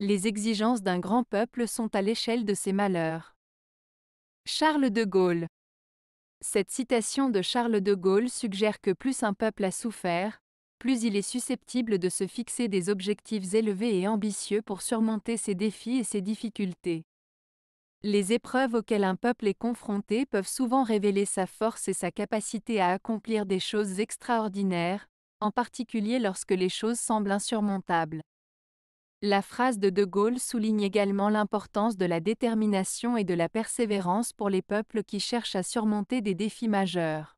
Les exigences d'un grand peuple sont à l'échelle de ses malheurs. Charles de Gaulle. Cette citation de Charles de Gaulle suggère que plus un peuple a souffert, plus il est susceptible de se fixer des objectifs élevés et ambitieux pour surmonter ses défis et ses difficultés. Les épreuves auxquelles un peuple est confronté peuvent souvent révéler sa force et sa capacité à accomplir des choses extraordinaires, en particulier lorsque les choses semblent insurmontables. La phrase de De Gaulle souligne également l'importance de la détermination et de la persévérance pour les peuples qui cherchent à surmonter des défis majeurs.